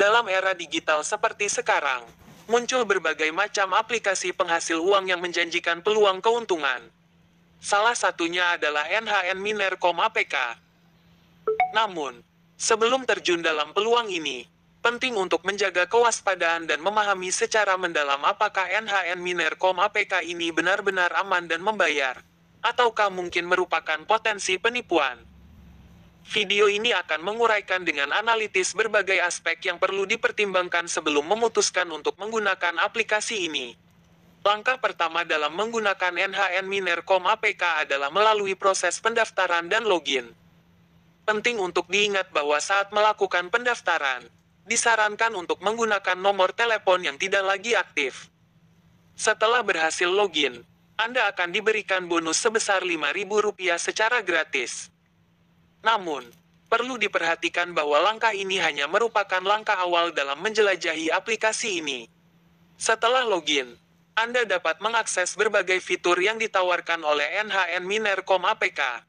Dalam era digital seperti sekarang, muncul berbagai macam aplikasi penghasil uang yang menjanjikan peluang keuntungan. Salah satunya adalah NHN Miner.com APK. Namun, sebelum terjun dalam peluang ini, penting untuk menjaga kewaspadaan dan memahami secara mendalam apakah NHN Miner.com APK ini benar-benar aman dan membayar, ataukah mungkin merupakan potensi penipuan. Video ini akan menguraikan dengan analitis berbagai aspek yang perlu dipertimbangkan sebelum memutuskan untuk menggunakan aplikasi ini. Langkah pertama dalam menggunakan NHN Minercom APK adalah melalui proses pendaftaran dan login. Penting untuk diingat bahwa saat melakukan pendaftaran, disarankan untuk menggunakan nomor telepon yang tidak lagi aktif. Setelah berhasil login, Anda akan diberikan bonus sebesar Rp5.000 secara gratis. Namun, perlu diperhatikan bahwa langkah ini hanya merupakan langkah awal dalam menjelajahi aplikasi ini. Setelah login, Anda dapat mengakses berbagai fitur yang ditawarkan oleh NHN Minercom APK.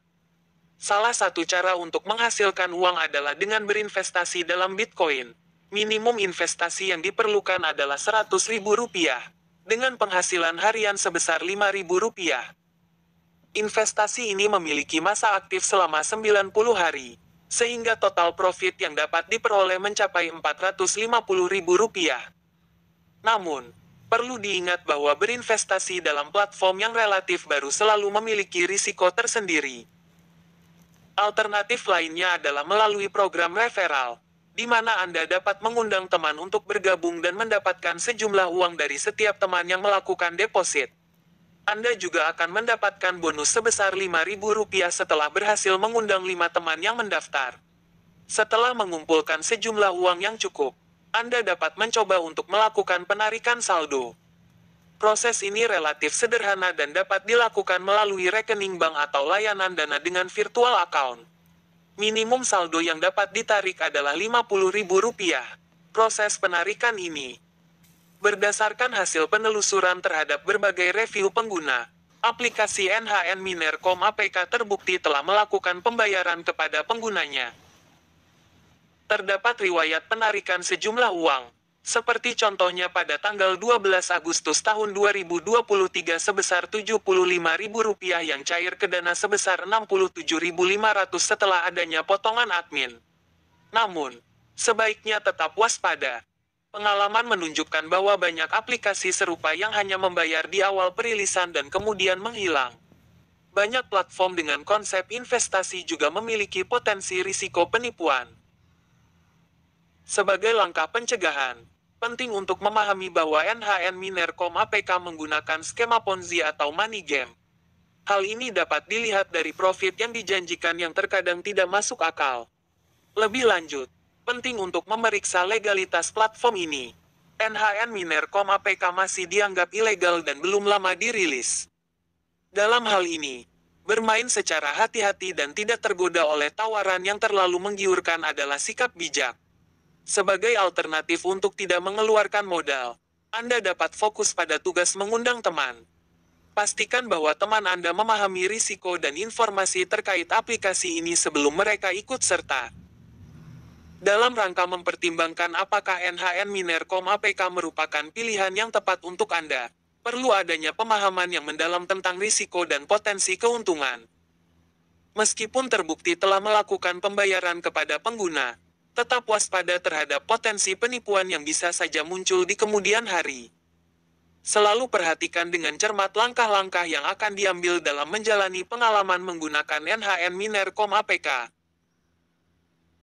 Salah satu cara untuk menghasilkan uang adalah dengan berinvestasi dalam Bitcoin. Minimum investasi yang diperlukan adalah Rp100.000, dengan penghasilan harian sebesar Rp5.000. Investasi ini memiliki masa aktif selama 90 hari, sehingga total profit yang dapat diperoleh mencapai Rp450.000. Namun, perlu diingat bahwa berinvestasi dalam platform yang relatif baru selalu memiliki risiko tersendiri. Alternatif lainnya adalah melalui program referral, di mana Anda dapat mengundang teman untuk bergabung dan mendapatkan sejumlah uang dari setiap teman yang melakukan deposit. Anda juga akan mendapatkan bonus sebesar Rp5.000 setelah berhasil mengundang 5 teman yang mendaftar. Setelah mengumpulkan sejumlah uang yang cukup, Anda dapat mencoba untuk melakukan penarikan saldo. Proses ini relatif sederhana dan dapat dilakukan melalui rekening bank atau layanan dana dengan virtual account. Minimum saldo yang dapat ditarik adalah Rp50.000. Proses penarikan ini Berdasarkan hasil penelusuran terhadap berbagai review pengguna, aplikasi NHN Miner.com APK terbukti telah melakukan pembayaran kepada penggunanya. Terdapat riwayat penarikan sejumlah uang, seperti contohnya pada tanggal 12 Agustus tahun 2023 sebesar Rp75.000 yang cair ke dana sebesar Rp67.500 setelah adanya potongan admin. Namun, sebaiknya tetap waspada. Pengalaman menunjukkan bahwa banyak aplikasi serupa yang hanya membayar di awal perilisan dan kemudian menghilang. Banyak platform dengan konsep investasi juga memiliki potensi risiko penipuan. Sebagai langkah pencegahan, penting untuk memahami bahwa NHN Minercom APK menggunakan skema Ponzi atau money game. Hal ini dapat dilihat dari profit yang dijanjikan yang terkadang tidak masuk akal. Lebih lanjut, penting untuk memeriksa legalitas platform ini. NHN Miner.com APK masih dianggap ilegal dan belum lama dirilis. Dalam hal ini, bermain secara hati-hati dan tidak tergoda oleh tawaran yang terlalu menggiurkan adalah sikap bijak. Sebagai alternatif untuk tidak mengeluarkan modal, Anda dapat fokus pada tugas mengundang teman. Pastikan bahwa teman Anda memahami risiko dan informasi terkait aplikasi ini sebelum mereka ikut serta dalam rangka mempertimbangkan apakah NHN Miner.com APK merupakan pilihan yang tepat untuk Anda. Perlu adanya pemahaman yang mendalam tentang risiko dan potensi keuntungan. Meskipun terbukti telah melakukan pembayaran kepada pengguna, tetap waspada terhadap potensi penipuan yang bisa saja muncul di kemudian hari. Selalu perhatikan dengan cermat langkah-langkah yang akan diambil dalam menjalani pengalaman menggunakan NHN Miner.com APK.